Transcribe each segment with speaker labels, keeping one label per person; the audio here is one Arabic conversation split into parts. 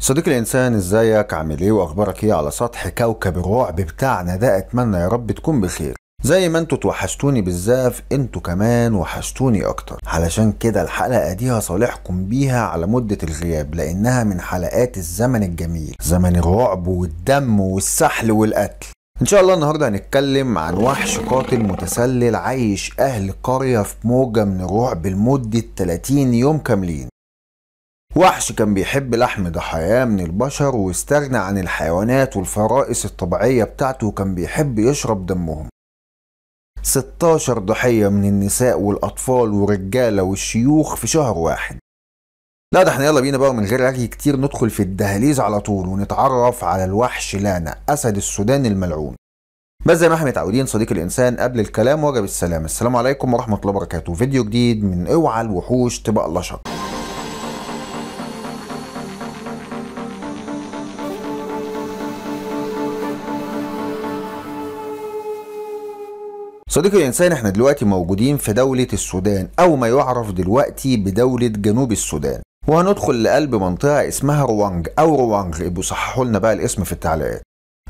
Speaker 1: صديقي الانسان ازيك عامل ايه واخبارك ايه على سطح كوكب الرعب بتاعنا ده اتمنى يا رب تكون بخير زي ما انتوا توحشتوني بالزاف انتوا كمان وحشتوني اكتر علشان كده الحلقه دي هصالحكم بيها على مده الغياب لانها من حلقات الزمن الجميل زمن الرعب والدم والسحل والقتل ان شاء الله النهارده هنتكلم عن وحش قاتل متسلل عايش اهل قريه في موجه من الرعب لمده 30 يوم كاملين وحش كان بيحب لحم ضحاياه من البشر واستغنى عن الحيوانات والفرائس الطبيعية بتاعته وكان بيحب يشرب دمهم 16 ضحية من النساء والأطفال والرجالة والشيوخ في شهر واحد لا ده احنا يلا بينا بقى من غير رغي كتير ندخل في الدهاليز على طول ونتعرف على الوحش لانا أسد السودان الملعون بس زي ما احنا متعودين صديق الانسان قبل الكلام وجب السلام السلام عليكم ورحمه الله وبركاته فيديو جديد من اوعى الوحوش تبقى لشق صديقي الإنسان احنا دلوقتي موجودين في دولة السودان أو ما يعرف دلوقتي بدولة جنوب السودان وهندخل لقلب منطقة اسمها روانج أو روانج ابقوا صححوا لنا بقى الاسم في التعليقات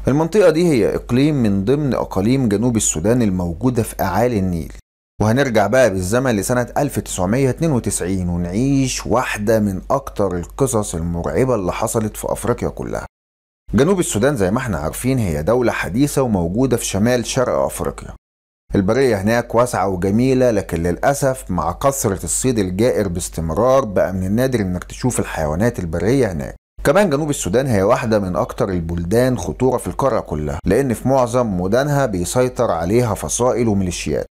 Speaker 1: المنطقة دي هي إقليم من ضمن أقاليم جنوب السودان الموجودة في أعالي النيل وهنرجع بقى بالزمن لسنة 1992 ونعيش واحدة من أكتر القصص المرعبة اللي حصلت في أفريقيا كلها جنوب السودان زي ما احنا عارفين هي دولة حديثة وموجودة في شمال شرق أفريقيا البرية هناك واسعة وجميلة لكن للأسف مع كثرة الصيد الجائر باستمرار بقى من النادر إنك تشوف الحيوانات البرية هناك كمان جنوب السودان هي واحدة من أكثر البلدان خطورة في القارة كلها لأن في معظم مدنها بيسيطر عليها فصائل وميليشيات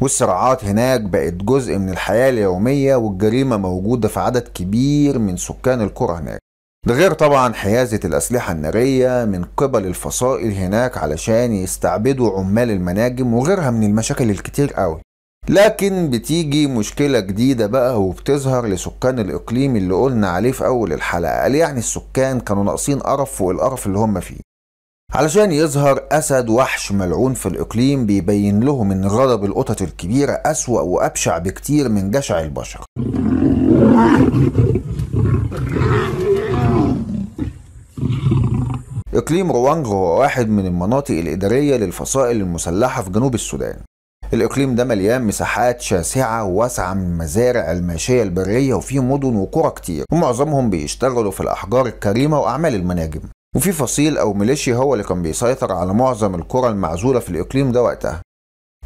Speaker 1: والصراعات هناك بقت جزء من الحياة اليومية والجريمة موجودة في عدد كبير من سكان القرى هناك ده غير طبعا حيازة الأسلحة النارية من قبل الفصائل هناك علشان يستعبدوا عمال المناجم وغيرها من المشاكل الكتير قوي لكن بتيجي مشكلة جديدة بقى وبتظهر لسكان الإقليم اللي قلنا عليه في أول الحلقة قال يعني السكان كانوا ناقصين قرف فوق القرف اللي هم فيه علشان يظهر أسد وحش ملعون في الإقليم بيبين لهم إن غضب القطط الكبيرة أسوأ وأبشع بكتير من جشع البشر إقليم روانغ هو واحد من المناطق الإدارية للفصائل المسلحة في جنوب السودان الإقليم ده مليان مساحات شاسعة وواسعة من مزارع الماشية البرية وفيه مدن وقرى كتير ومعظمهم بيشتغلوا في الأحجار الكريمة وأعمال المناجم وفي فصيل أو ميليشيا هو اللي كان بيسيطر على معظم القرى المعزولة في الإقليم ده وقتها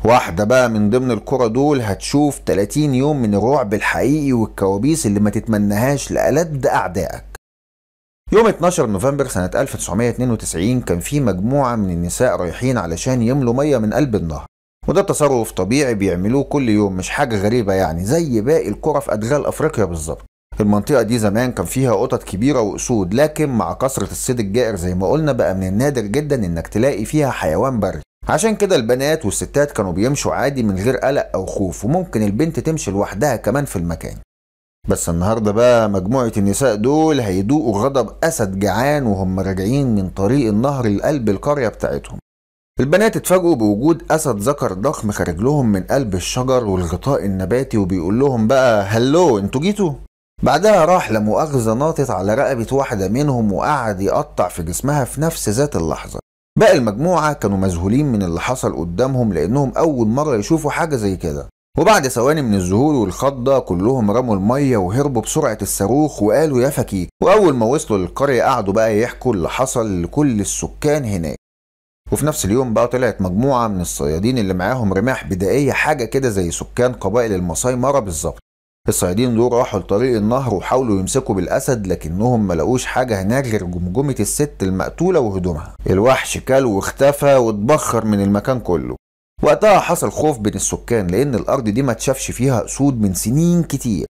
Speaker 1: واحدة بقى من ضمن القرى دول هتشوف 30 يوم من الرعب الحقيقي والكوابيس اللي ما تتمنهاش لألد أعدائك يوم 12 نوفمبر سنة 1992 كان في مجموعة من النساء رايحين علشان يملوا مية من قلب النهر وده تصرف طبيعي بيعملوه كل يوم مش حاجة غريبة يعني زي باقي القرى في أدغال أفريقيا بالظبط المنطقة دي زمان كان فيها قطط كبيرة وأسود لكن مع كثرة الصيد الجائر زي ما قلنا بقى من النادر جدا إنك تلاقي فيها حيوان بري عشان كده البنات والستات كانوا بيمشوا عادي من غير قلق أو خوف وممكن البنت تمشي لوحدها كمان في المكان بس النهارده بقى مجموعه النساء دول هيدوقوا غضب اسد جعان وهم راجعين من طريق النهر لقلب القريه بتاعتهم البنات اتفاجئوا بوجود اسد ذكر ضخم خارج لهم من قلب الشجر والغطاء النباتي وبيقول لهم بقى هلو انتوا جيتوا بعدها راح لمؤاخذة ناطط على رقبة واحدة منهم وقعد يقطع في جسمها في نفس ذات اللحظة باقي المجموعة كانوا مذهولين من اللي حصل قدامهم لأنهم أول مرة يشوفوا حاجة زي كده وبعد ثواني من الذهول والخضة كلهم رموا المية وهربوا بسرعة الصاروخ وقالوا يا فكي وأول ما وصلوا للقرية قعدوا بقى يحكوا اللي حصل لكل السكان هناك وفي نفس اليوم بقى طلعت مجموعة من الصيادين اللي معاهم رماح بدائية حاجة كده زي سكان قبائل المصاي مرة بالظبط الصيادين دول راحوا لطريق النهر وحاولوا يمسكوا بالاسد لكنهم ما لقوش حاجه هناك غير جمجمه الست المقتوله وهدومها الوحش كل واختفى واتبخر من المكان كله وقتها حصل خوف بين السكان لأن الأرض دي ما تشافش فيها أسود من سنين كتير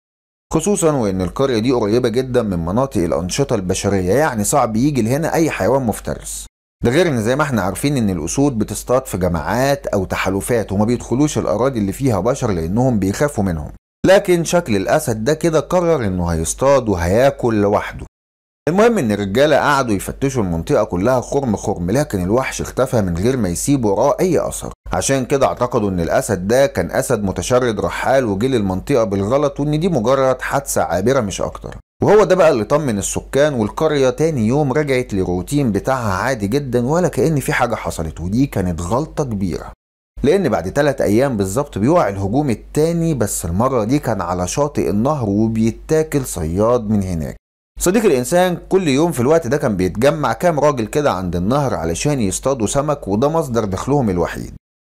Speaker 1: خصوصا وإن القرية دي قريبة جدا من مناطق الأنشطة البشرية يعني صعب يجي لهنا أي حيوان مفترس ده غير ان زي ما احنا عارفين ان الاسود بتصطاد في جماعات او تحالفات وما بيدخلوش الاراضي اللي فيها بشر لانهم بيخافوا منهم لكن شكل الاسد ده كده قرر انه هيصطاد وهياكل لوحده المهم ان الرجاله قعدوا يفتشوا المنطقه كلها خرم خرم لكن الوحش اختفى من غير ما يسيب وراه اي اثر عشان كده اعتقدوا ان الاسد ده كان اسد متشرد رحال وجيل المنطقة بالغلط وان دي مجرد حادثه عابره مش اكتر وهو ده بقى اللي طمن السكان والقريه تاني يوم رجعت للروتين بتاعها عادي جدا ولا كان في حاجه حصلت ودي كانت غلطه كبيره لان بعد تلات ايام بالظبط بيوقع الهجوم التاني بس المره دي كان على شاطئ النهر وبيتاكل صياد من هناك صديقي الانسان كل يوم في الوقت ده كان بيتجمع كام راجل كده عند النهر علشان يصطادوا سمك وده مصدر دخلهم الوحيد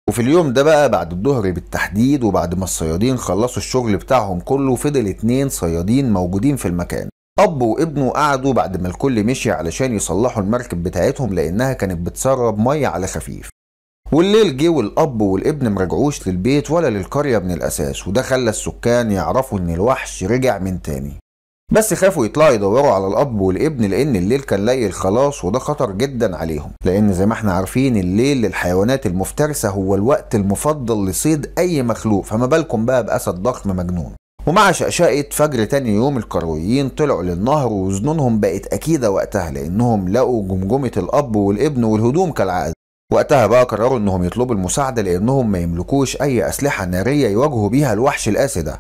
Speaker 1: وفي اليوم ده بقى بعد الظهر بالتحديد وبعد ما الصيادين خلصوا الشغل بتاعهم كله فضل اتنين صيادين موجودين في المكان أب وابنه قعدوا بعد ما الكل مشي علشان يصلحوا المركب بتاعتهم لأنها كانت بتسرب مية على خفيف والليل جه والأب والابن مرجعوش للبيت ولا للقرية من الأساس وده خلى السكان يعرفوا إن الوحش رجع من تاني بس خافوا يطلعوا يدوروا على الاب والابن لان الليل كان ليل خلاص وده خطر جدا عليهم لان زي ما احنا عارفين الليل للحيوانات المفترسه هو الوقت المفضل لصيد اي مخلوق فما بالكم بقى باسد ضخم مجنون ومع شقشقة فجر تاني يوم الكرويين طلعوا للنهر وزنونهم بقت أكيدة وقتها لأنهم لقوا جمجمة الأب والابن والهدوم كالعاده وقتها بقى قرروا إنهم يطلبوا المساعدة لأنهم ما يملكوش أي أسلحة نارية يواجهوا بيها الوحش الاسد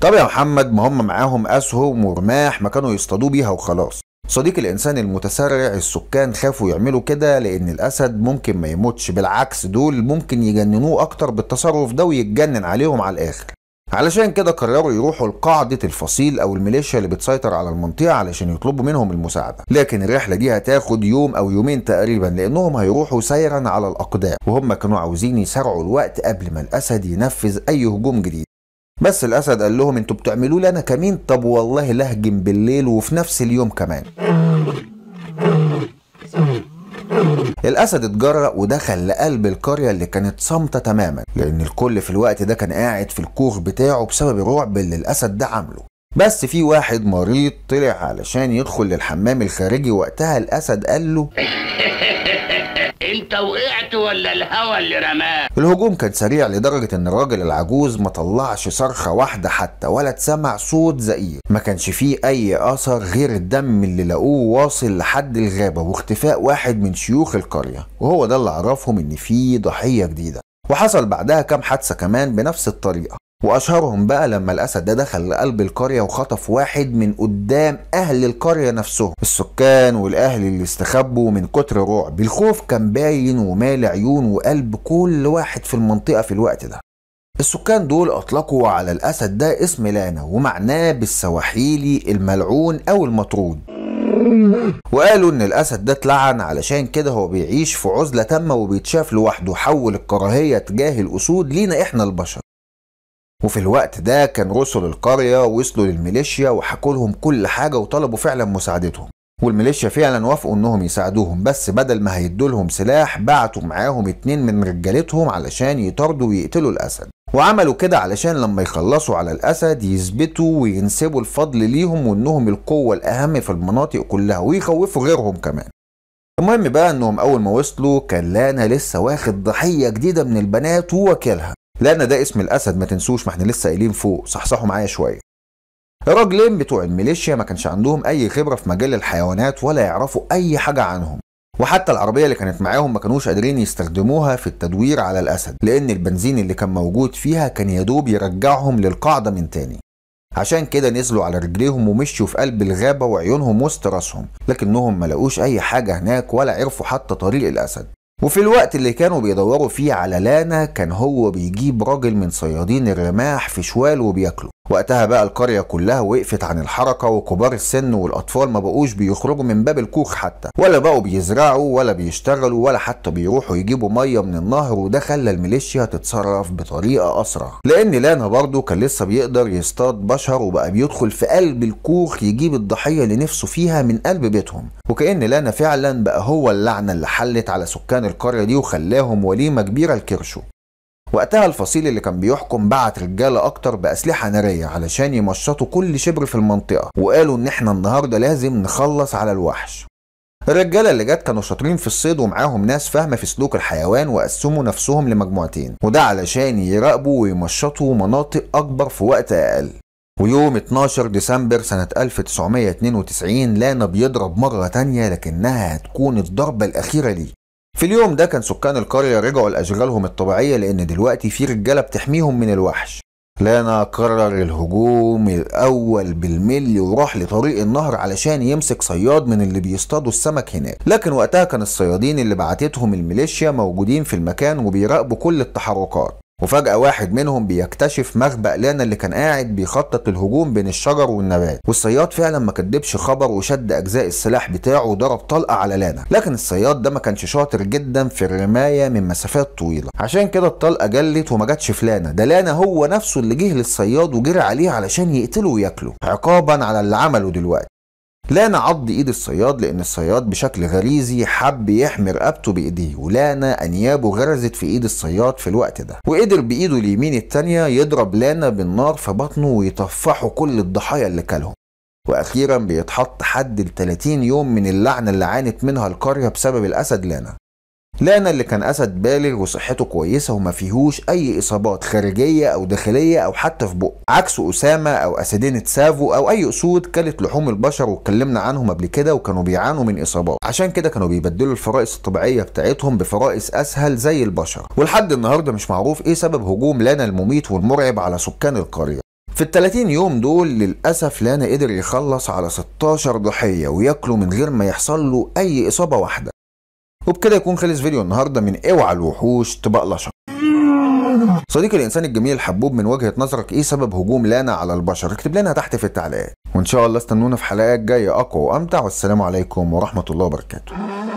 Speaker 1: طب يا محمد ما هم معاهم أسهم ورماح ما كانوا يصطادوه بيها وخلاص صديق الإنسان المتسرع السكان خافوا يعملوا كده لأن الأسد ممكن ما يموتش بالعكس دول ممكن يجننوه أكتر بالتصرف ده ويتجنن عليهم على الآخر علشان كده قرروا يروحوا لقاعدة الفصيل أو الميليشيا اللي بتسيطر على المنطقة علشان يطلبوا منهم المساعدة لكن الرحلة دي هتاخد يوم أو يومين تقريبا لأنهم هيروحوا سيرا على الأقدام وهم كانوا عاوزين يسرعوا الوقت قبل ما الأسد ينفذ أي هجوم جديد بس الاسد قال لهم انتوا بتعملوا لي انا كمين طب والله لهجم بالليل وفي نفس اليوم كمان الاسد اتجرأ ودخل لقلب القريه اللي كانت صامته تماما لان الكل في الوقت ده كان قاعد في الكوخ بتاعه بسبب الرعب اللي الاسد ده عامله بس في واحد مريض طلع علشان يدخل للحمام الخارجي وقتها الاسد قال له انت وقعت ولا الهوا اللي رماك الهجوم كان سريع لدرجة ان الراجل العجوز ما طلعش صرخة واحدة حتى ولا اتسمع صوت زئير ما كانش فيه اي اثر غير الدم اللي لقوه واصل لحد الغابة واختفاء واحد من شيوخ القرية وهو ده اللي عرفهم ان فيه ضحية جديدة وحصل بعدها كام حادثة كمان بنفس الطريقة واشهرهم بقى لما الاسد ده دخل لقلب القريه وخطف واحد من قدام اهل القريه نفسهم السكان والاهل اللي استخبوا من كتر الرعب الخوف كان باين ومال عيون وقلب كل واحد في المنطقه في الوقت ده السكان دول اطلقوا على الاسد ده اسم لانا ومعناه بالسواحيلي الملعون او المطرود وقالوا ان الاسد ده اتلعن علشان كده هو بيعيش في عزله تامه وبيتشاف لوحده حول الكراهيه تجاه الاسود لينا احنا البشر وفي الوقت ده كان رسل القرية وصلوا للميليشيا وحكوا لهم كل حاجة وطلبوا فعلا مساعدتهم والميليشيا فعلا وافقوا انهم يساعدوهم بس بدل ما هيدوا لهم سلاح بعتوا معاهم اتنين من رجالتهم علشان يطاردوا ويقتلوا الاسد وعملوا كده علشان لما يخلصوا على الاسد يثبتوا وينسبوا الفضل ليهم وانهم القوه الاهم في المناطق كلها ويخوفوا غيرهم كمان المهم بقى انهم اول ما وصلوا كان لانا لسه واخد ضحيه جديده من البنات ووكيلها لان ده اسم الاسد ما تنسوش ما احنا لسه قايلين فوق صحصحوا معايا شويه الراجلين بتوع الميليشيا ما كانش عندهم اي خبره في مجال الحيوانات ولا يعرفوا اي حاجه عنهم وحتى العربية اللي كانت معاهم ما كانوش قادرين يستخدموها في التدوير على الأسد لأن البنزين اللي كان موجود فيها كان يدوب يرجعهم للقاعدة من تاني عشان كده نزلوا على رجليهم ومشوا في قلب الغابة وعيونهم وسط راسهم لكنهم ما لقوش أي حاجة هناك ولا عرفوا حتى طريق الأسد وفي الوقت اللي كانوا بيدوروا فيه على لانا كان هو بيجيب راجل من صيادين الرماح في شوال وبياكله وقتها بقى القرية كلها وقفت عن الحركة وكبار السن والأطفال ما بقوش بيخرجوا من باب الكوخ حتى ولا بقوا بيزرعوا ولا بيشتغلوا ولا حتى بيروحوا يجيبوا مية من النهر وده خلى الميليشيا تتصرف بطريقة أسرع لأن لانا برضه كان لسه بيقدر يصطاد بشر وبقى بيدخل في قلب الكوخ يجيب الضحية اللي نفسه فيها من قلب بيتهم وكأن لانا فعلا بقى هو اللعنة اللي حلت على سكان القرية دي وخلاهم وليمة كبيرة لكرشه وقتها الفصيل اللي كان بيحكم بعت رجاله اكتر باسلحه ناريه علشان يمشطوا كل شبر في المنطقه وقالوا ان احنا النهارده لازم نخلص على الوحش الرجاله اللي جت كانوا شاطرين في الصيد ومعاهم ناس فاهمه في سلوك الحيوان وقسموا نفسهم لمجموعتين وده علشان يراقبوا ويمشطوا مناطق اكبر في وقت اقل ويوم 12 ديسمبر سنة 1992 لانا بيضرب مرة تانية لكنها هتكون الضربة الأخيرة ليه في اليوم ده كان سكان القرية رجعوا لأشغالهم الطبيعية لأن دلوقتي في رجالة بتحميهم من الوحش لانا قرر الهجوم الأول بالملي وراح لطريق النهر علشان يمسك صياد من اللي بيصطادوا السمك هناك لكن وقتها كان الصيادين اللي بعتتهم الميليشيا موجودين في المكان وبيراقبوا كل التحركات وفجأة واحد منهم بيكتشف مخبأ لانا اللي كان قاعد بيخطط الهجوم بين الشجر والنبات والصياد فعلا ما كدبش خبر وشد أجزاء السلاح بتاعه وضرب طلقة على لانا لكن الصياد ده ما كانش شاطر جدا في الرماية من مسافات طويلة عشان كده الطلقة جلت وما جاتش في لانا ده لانا هو نفسه اللي جه للصياد وجري عليه علشان يقتله وياكله عقابا على اللي عمله دلوقتي لا نعض ايد الصياد لان الصياد بشكل غريزي حب يحمي رقبته بايديه ولانا انيابه غرزت في ايد الصياد في الوقت ده وقدر بايده اليمين التانية يضرب لانا بالنار في بطنه ويطفحوا كل الضحايا اللي كلهم واخيرا بيتحط حد ل 30 يوم من اللعنه اللي عانت منها القريه بسبب الاسد لانا لا أنا اللي كان أسد بالغ وصحته كويسة وما فيهوش أي إصابات خارجية أو داخلية أو حتى في بقه عكس أسامة أو أسدين سافو أو أي أسود كلت لحوم البشر واتكلمنا عنهم قبل كده وكانوا بيعانوا من إصابات عشان كده كانوا بيبدلوا الفرائس الطبيعية بتاعتهم بفرائس أسهل زي البشر ولحد النهاردة مش معروف إيه سبب هجوم لانا المميت والمرعب على سكان القرية في ال 30 يوم دول للأسف لانا قدر يخلص على 16 ضحية وياكلوا من غير ما يحصل له أي إصابة واحدة وبكده يكون خلص فيديو النهارده من اوعى إيه الوحوش تبقى لشر صديقي الانسان الجميل الحبوب من وجهه نظرك ايه سبب هجوم لانا على البشر اكتب لنا تحت في التعليقات وان شاء الله استنونا في حلقات جايه اقوى وامتع والسلام عليكم ورحمه الله وبركاته